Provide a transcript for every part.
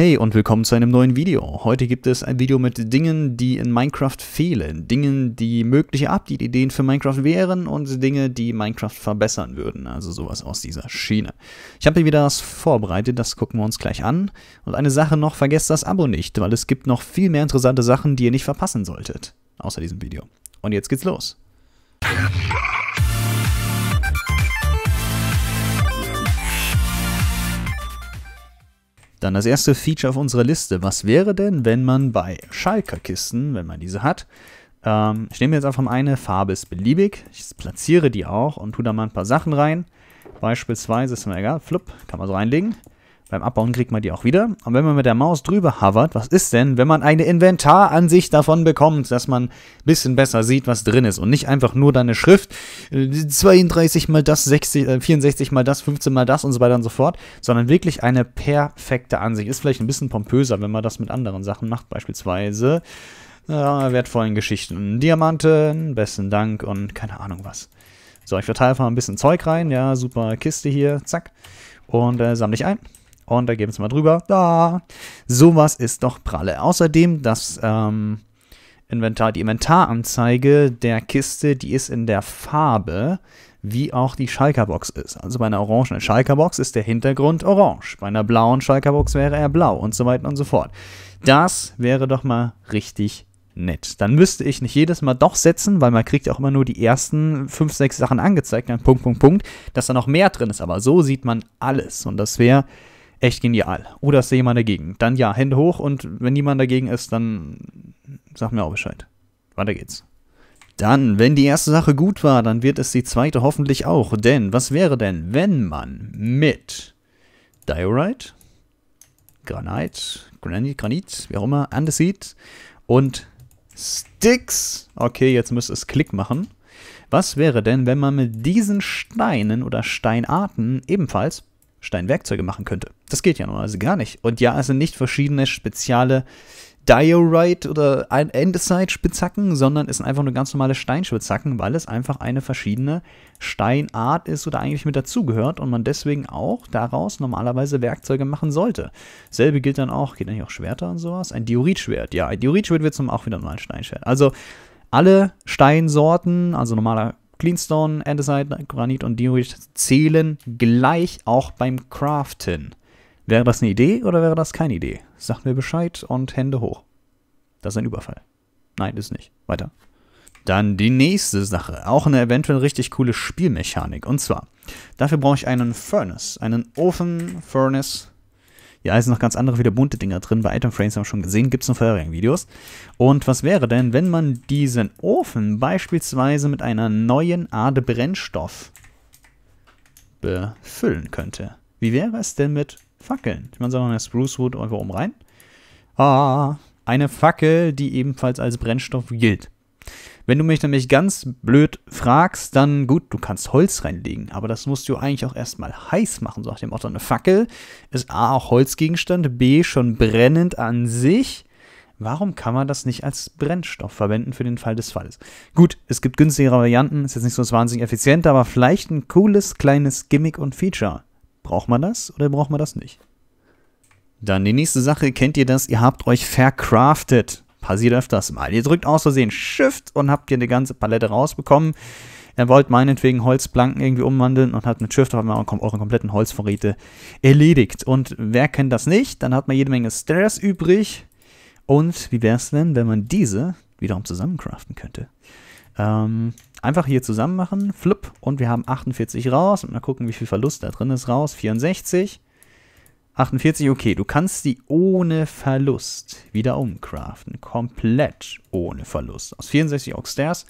Hey und willkommen zu einem neuen Video. Heute gibt es ein Video mit Dingen, die in Minecraft fehlen, Dingen, die mögliche Update-Ideen für Minecraft wären und Dinge, die Minecraft verbessern würden, also sowas aus dieser Schiene. Ich habe hier wieder was vorbereitet, das gucken wir uns gleich an. Und eine Sache noch, vergesst das Abo nicht, weil es gibt noch viel mehr interessante Sachen, die ihr nicht verpassen solltet, außer diesem Video. Und jetzt geht's los. Hm. Dann das erste Feature auf unserer Liste. Was wäre denn, wenn man bei Schalker-Kisten, wenn man diese hat, ähm, ich nehme jetzt einfach mal eine, Farbe ist beliebig, ich platziere die auch und tue da mal ein paar Sachen rein. Beispielsweise, ist mir egal, flupp, kann man so reinlegen. Beim Abbauen kriegt man die auch wieder. Und wenn man mit der Maus drüber hovert, was ist denn, wenn man eine Inventaransicht davon bekommt, dass man ein bisschen besser sieht, was drin ist und nicht einfach nur deine Schrift 32 äh, mal das, 60, 64 äh, mal das, 15 mal das und so weiter und so fort, sondern wirklich eine perfekte Ansicht. Ist vielleicht ein bisschen pompöser, wenn man das mit anderen Sachen macht, beispielsweise äh, wertvollen Geschichten. Diamanten, besten Dank und keine Ahnung was. So, ich verteile einfach ein bisschen Zeug rein. Ja, super Kiste hier, zack. Und äh, sammle ich ein. Und da geben wir es mal drüber. Da. Sowas ist doch pralle. Außerdem, das ähm, Inventar, die Inventaranzeige der Kiste, die ist in der Farbe, wie auch die Schalkerbox ist. Also bei einer orangenen Schalkerbox ist der Hintergrund orange. Bei einer blauen Schalkerbox wäre er blau und so weiter und so fort. Das wäre doch mal richtig nett. Dann müsste ich nicht jedes Mal doch setzen, weil man kriegt ja auch immer nur die ersten 5, 6 Sachen angezeigt, dann Punkt, Punkt, Punkt, dass da noch mehr drin ist. Aber so sieht man alles und das wäre echt genial. Oder oh, ist da jemand dagegen? Dann ja, Hände hoch und wenn niemand dagegen ist, dann sag mir auch Bescheid. Weiter geht's. Dann, wenn die erste Sache gut war, dann wird es die zweite hoffentlich auch. Denn, was wäre denn, wenn man mit Diorite, Granit, Granit, Granit, wie auch immer, Andesit und Sticks, okay, jetzt müsste es Klick machen. Was wäre denn, wenn man mit diesen Steinen oder Steinarten ebenfalls Steinwerkzeuge machen könnte? Das geht ja normalerweise gar nicht. Und ja, es sind nicht verschiedene spezielle Diorite oder Andesite-Spitzhacken, sondern es sind einfach nur ganz normale Steinspitzhacken, weil es einfach eine verschiedene Steinart ist oder eigentlich mit dazugehört und man deswegen auch daraus normalerweise Werkzeuge machen sollte. Selbe gilt dann auch, geht eigentlich auch Schwerter und sowas. Ein Diorit-Schwert, ja, ein Diorit-Schwert wird zum auch wieder normalen Steinschwert. Also alle Steinsorten, also normaler Cleanstone, Andesite, Granit und Diorit zählen gleich auch beim Craften. Wäre das eine Idee oder wäre das keine Idee? Sagt mir Bescheid und Hände hoch. Das ist ein Überfall. Nein, ist nicht. Weiter. Dann die nächste Sache, auch eine eventuell richtig coole Spielmechanik. Und zwar, dafür brauche ich einen Furnace, einen Ofen Furnace. Ja, es sind noch ganz andere wieder bunte Dinger drin. Bei Item Frames haben wir schon gesehen, gibt es in vorherigen Videos. Und was wäre denn, wenn man diesen Ofen beispielsweise mit einer neuen Art Brennstoff befüllen könnte? Wie wäre es denn mit Fackeln. Ich meine, sagen wir Spruce Wood einfach um rein. Ah, eine Fackel, die ebenfalls als Brennstoff gilt. Wenn du mich nämlich ganz blöd fragst, dann gut, du kannst Holz reinlegen, aber das musst du eigentlich auch erstmal heiß machen, so nach dem Motto. Eine Fackel ist A auch Holzgegenstand, B schon brennend an sich. Warum kann man das nicht als Brennstoff verwenden für den Fall des Falles? Gut, es gibt günstigere Varianten, ist jetzt nicht so wahnsinnig effizient, aber vielleicht ein cooles kleines Gimmick und Feature. Braucht man das oder braucht man das nicht? Dann die nächste Sache, kennt ihr das? Ihr habt euch verkraftet. Passiert öfters mal. Ihr drückt aus Versehen Shift und habt ihr eine ganze Palette rausbekommen. Ihr wollt meinetwegen Holzplanken irgendwie umwandeln und hat mit Shift eure kompletten Holzvorräte erledigt. Und wer kennt das nicht? Dann hat man jede Menge Stairs übrig. Und wie wäre es denn, wenn man diese wiederum zusammencraften könnte? Ähm, einfach hier zusammen machen, flip, und wir haben 48 raus. Und mal gucken, wie viel Verlust da drin ist raus. 64. 48, okay, du kannst die ohne Verlust wieder umcraften. Komplett ohne Verlust. Aus 64 Oxstairs,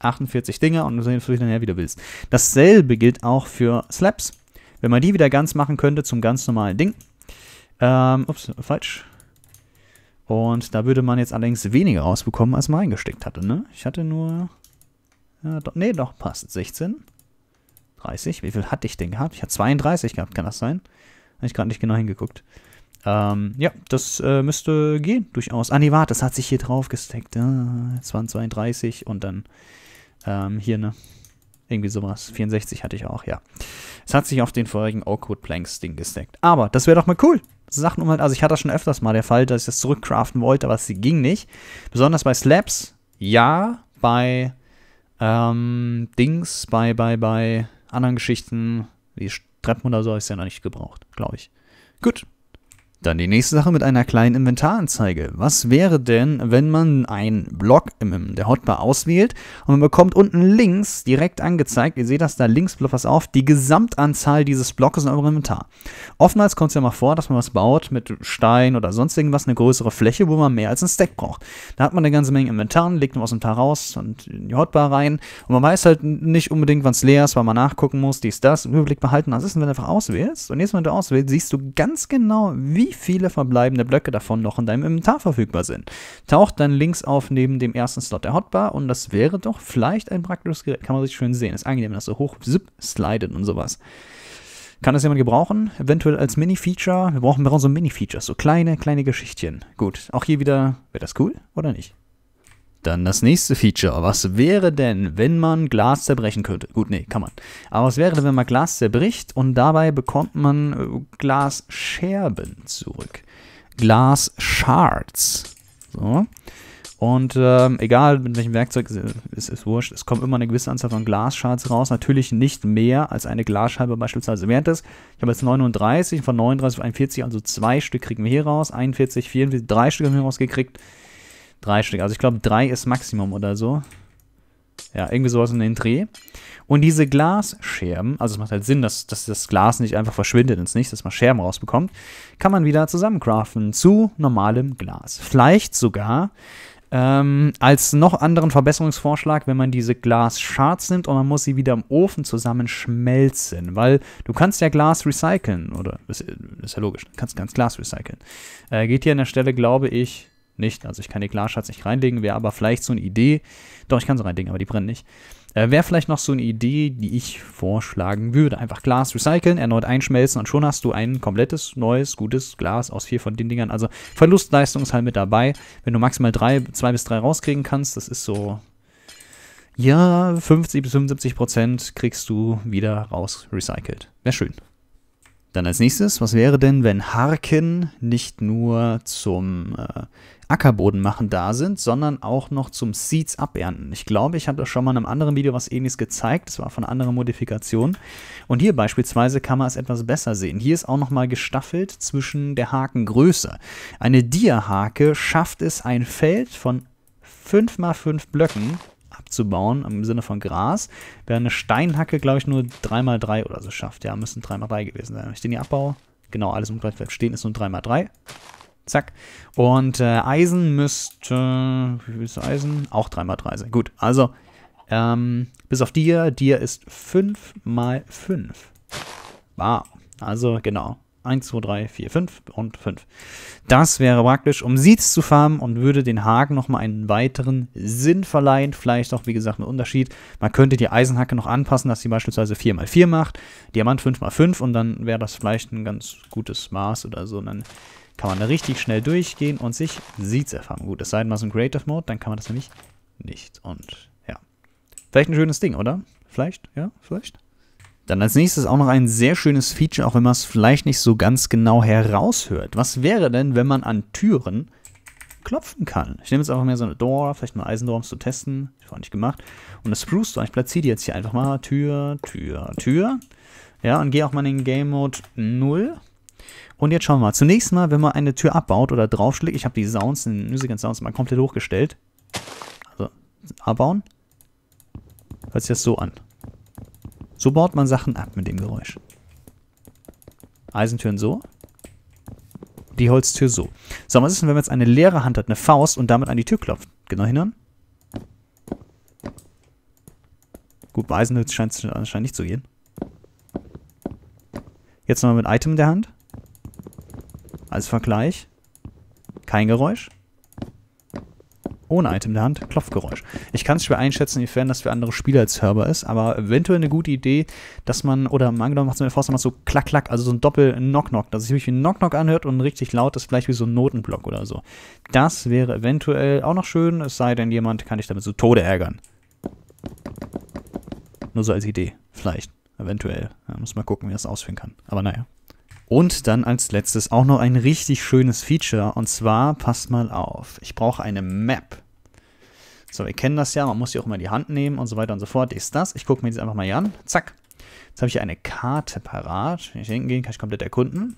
48 Dinger und du siehst, wie du nachher wieder willst. Dasselbe gilt auch für Slaps. Wenn man die wieder ganz machen könnte zum ganz normalen Ding. Ähm, ups, falsch. Und da würde man jetzt allerdings weniger rausbekommen, als man eingesteckt hatte, ne? Ich hatte nur ja, doch, nee, doch, passt. 16. 30. Wie viel hatte ich denn gehabt? Ich hatte 32 gehabt, kann das sein? Habe ich gerade nicht genau hingeguckt. Ähm, ja, das äh, müsste gehen, durchaus. Ah, nee, warte, das hat sich hier drauf gesteckt. Ah, jetzt waren 32 und dann ähm, hier, ne? Irgendwie sowas. 64 hatte ich auch, ja. Es hat sich auf den vorigen Oakwood Planks Ding gesteckt. Aber das wäre doch mal cool. Sachen um halt, also ich hatte das schon öfters mal der Fall, dass ich das zurückcraften wollte, aber es ging nicht. Besonders bei Slaps, ja, bei ähm, Dings bei, bei, bei anderen Geschichten, wie Treppen oder so, ist ja noch nicht gebraucht, glaube ich. Gut, dann die nächste Sache mit einer kleinen Inventaranzeige. Was wäre denn, wenn man einen Block in der Hotbar auswählt und man bekommt unten links direkt angezeigt, ihr seht das da links, blub was auf, die Gesamtanzahl dieses Blocks in eurem Inventar. Oftmals kommt es ja mal vor, dass man was baut mit Stein oder sonst irgendwas, eine größere Fläche, wo man mehr als einen Stack braucht. Da hat man eine ganze Menge Inventar, legt man aus dem Tar raus und in die Hotbar rein und man weiß halt nicht unbedingt, wann es leer ist, weil man nachgucken muss, dies, das, im Überblick behalten. Das also ist wenn du einfach auswählst? Und jedes Mal, wenn du auswählst, siehst du ganz genau, wie wie viele verbleibende Blöcke davon noch in deinem Inventar verfügbar sind. Taucht dann links auf neben dem ersten Slot der Hotbar und das wäre doch vielleicht ein praktisches Gerät. Kann man sich schön sehen. Ist angenehm, dass so hoch zip slidet und sowas. Kann das jemand gebrauchen? Eventuell als Mini-Feature. Wir brauchen, wir brauchen so Mini-Features, so kleine, kleine Geschichtchen. Gut, auch hier wieder, wäre das cool oder nicht? Dann das nächste Feature. Was wäre denn, wenn man Glas zerbrechen könnte? Gut, nee, kann man. Aber was wäre denn, wenn man Glas zerbricht und dabei bekommt man äh, Glasscherben zurück? Glasshards. So. Und ähm, egal mit welchem Werkzeug, es ist wurscht, es kommt immer eine gewisse Anzahl von Glasshards raus. Natürlich nicht mehr als eine Glasscheibe beispielsweise wert ist. Ich habe jetzt 39, von 39 auf 41, also zwei Stück kriegen wir hier raus. 41, 44, drei Stück haben wir rausgekriegt. Drei Stück. Also ich glaube, drei ist Maximum oder so. Ja, irgendwie sowas in den Dreh. Und diese Glasscherben, also es macht halt Sinn, dass, dass das Glas nicht einfach verschwindet ins Nichts, dass man Scherben rausbekommt, kann man wieder zusammencraften zu normalem Glas. Vielleicht sogar ähm, als noch anderen Verbesserungsvorschlag, wenn man diese Glasshards nimmt und man muss sie wieder im Ofen zusammenschmelzen, weil du kannst ja Glas recyceln, oder ist, ist ja logisch, du kannst ganz Glas recyceln. Äh, geht hier an der Stelle, glaube ich, nicht. Also ich kann die Glasschatz nicht reinlegen, wäre aber vielleicht so eine Idee. Doch, ich kann sie reinlegen, aber die brennen nicht. Äh, wäre vielleicht noch so eine Idee, die ich vorschlagen würde. Einfach Glas recyceln, erneut einschmelzen und schon hast du ein komplettes, neues, gutes Glas aus vier von den Dingern. Also Verlustleistung ist halt mit dabei. Wenn du maximal drei, zwei bis drei rauskriegen kannst, das ist so ja, 50 bis 75 Prozent kriegst du wieder raus recycelt. Wäre schön. Dann als nächstes, was wäre denn, wenn Harken nicht nur zum äh, Ackerboden machen da sind, sondern auch noch zum Seeds abernten? Ich glaube, ich habe das schon mal in einem anderen Video was ähnliches gezeigt. Das war von anderen Modifikationen. Und hier beispielsweise kann man es etwas besser sehen. Hier ist auch nochmal gestaffelt zwischen der Hakengröße. Eine Dia-Hake schafft es, ein Feld von 5x5 Blöcken abzubauen, im Sinne von Gras, während eine Steinhacke, glaube ich, nur 3x3 oder so schafft. Ja, müssen 3x3 gewesen sein. Wenn ich den hier abbaue, genau, alles im Gleichfeld stehen ist nur 3x3. Zack. Und äh, Eisen müsste, wie viel ist Eisen? Auch 3x3 sein. Gut, also, ähm, bis auf dir, dir ist 5x5. Wow. Also, genau. 1, 2, 3, 4, 5 und 5. Das wäre praktisch, um Seeds zu farmen und würde den Haken nochmal einen weiteren Sinn verleihen. Vielleicht auch, wie gesagt, ein Unterschied. Man könnte die Eisenhacke noch anpassen, dass sie beispielsweise 4x4 macht, Diamant 5x5 und dann wäre das vielleicht ein ganz gutes Maß oder so. Und dann kann man da richtig schnell durchgehen und sich Seeds erfahren. Gut, es sei denn, man ist im Creative Mode, dann kann man das nämlich nicht. Und ja, vielleicht ein schönes Ding, oder? Vielleicht, ja, vielleicht. Dann als nächstes auch noch ein sehr schönes Feature, auch wenn man es vielleicht nicht so ganz genau heraushört. Was wäre denn, wenn man an Türen klopfen kann? Ich nehme jetzt einfach mal so eine Door, vielleicht mal Eisendorf um es zu testen. Ich habe nicht gemacht. Und eine Spruce Door, ich platziere die jetzt hier einfach mal. Tür, Tür, Tür. Ja, und gehe auch mal in den Game Mode 0. Und jetzt schauen wir mal. Zunächst mal, wenn man eine Tür abbaut oder draufschlägt, ich habe die Sounds, den Music and Sounds mal komplett hochgestellt. Also, abbauen. Hört sich das so an. So baut man Sachen ab mit dem Geräusch. Eisentüren so. Die Holztür so. So, was ist denn, wenn man jetzt eine leere Hand hat, eine Faust und damit an die Tür klopft? Genau hinein. Gut, bei Eisentüren scheint es anscheinend nicht zu gehen. Jetzt nochmal mit Item in der Hand. Als Vergleich. Kein Geräusch ohne Item in der Hand, Klopfgeräusch. Ich kann es schwer einschätzen, inwiefern das für andere Spieler als hörbar ist, aber eventuell eine gute Idee, dass man, oder mal angenommen macht es mir vor, Faust nochmal so klack, klack, also so ein Doppel-Knock-Knock, dass es sich wie ein Knock-Knock anhört und richtig laut ist, vielleicht wie so ein Notenblock oder so. Das wäre eventuell auch noch schön, es sei denn, jemand kann dich damit zu so Tode ärgern. Nur so als Idee, vielleicht, eventuell. Ja, muss mal gucken, wie das ausführen kann, aber naja. Und dann als letztes auch noch ein richtig schönes Feature. Und zwar, passt mal auf, ich brauche eine Map. So, wir kennen das ja, man muss die auch immer in die Hand nehmen und so weiter und so fort. Ist das? Ich gucke mir jetzt einfach mal hier an. Zack. Jetzt habe ich hier eine Karte parat. Wenn ich hingehen, gehen, kann ich komplett erkunden.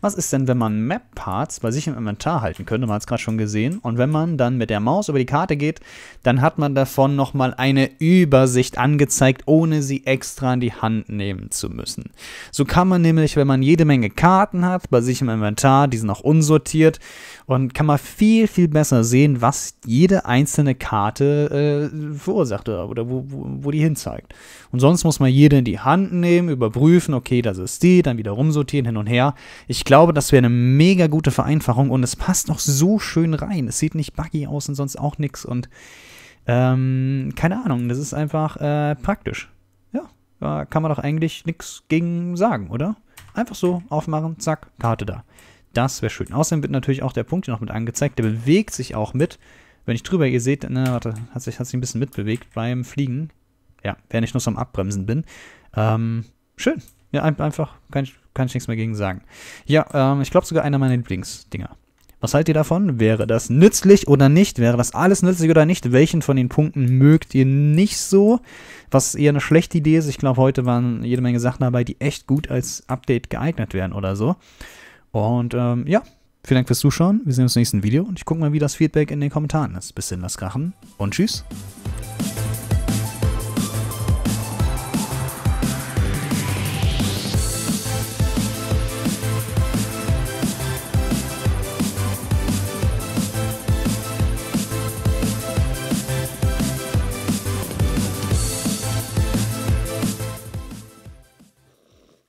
Was ist denn, wenn man Map-Parts bei sich im Inventar halten könnte? Man hat es gerade schon gesehen. Und wenn man dann mit der Maus über die Karte geht, dann hat man davon nochmal eine Übersicht angezeigt, ohne sie extra in die Hand nehmen zu müssen. So kann man nämlich, wenn man jede Menge Karten hat, bei sich im Inventar, die sind auch unsortiert, und kann man viel, viel besser sehen, was jede einzelne Karte äh, verursacht oder wo, wo, wo die hinzeigt. Und sonst muss man jede in die Hand nehmen, überprüfen, okay, das ist die, dann wieder rumsortieren, hin und her. Ich glaube, das wäre eine mega gute Vereinfachung und es passt noch so schön rein. Es sieht nicht buggy aus und sonst auch nichts und ähm, keine Ahnung, das ist einfach äh, praktisch. Ja, da kann man doch eigentlich nichts gegen sagen, oder? Einfach so aufmachen, zack, Karte da. Das wäre schön. Außerdem wird natürlich auch der Punkt hier noch mit angezeigt. Der bewegt sich auch mit. Wenn ich drüber, ihr seht, ne, warte, hat sich, hat sich ein bisschen mitbewegt beim Fliegen. Ja, während ich nur so am Abbremsen bin. Ähm, schön. Ja, einfach, kann ich, kann ich nichts mehr gegen sagen. Ja, ähm, ich glaube sogar einer meiner Lieblingsdinger. Was haltet ihr davon? Wäre das nützlich oder nicht? Wäre das alles nützlich oder nicht? Welchen von den Punkten mögt ihr nicht so? Was eher eine schlechte Idee ist. Ich glaube, heute waren jede Menge Sachen dabei, die echt gut als Update geeignet wären oder so. Und ähm, ja, vielen Dank fürs Zuschauen. Wir sehen uns im nächsten Video und ich gucke mal, wie das Feedback in den Kommentaren ist. Bis dann, lasst krachen und tschüss.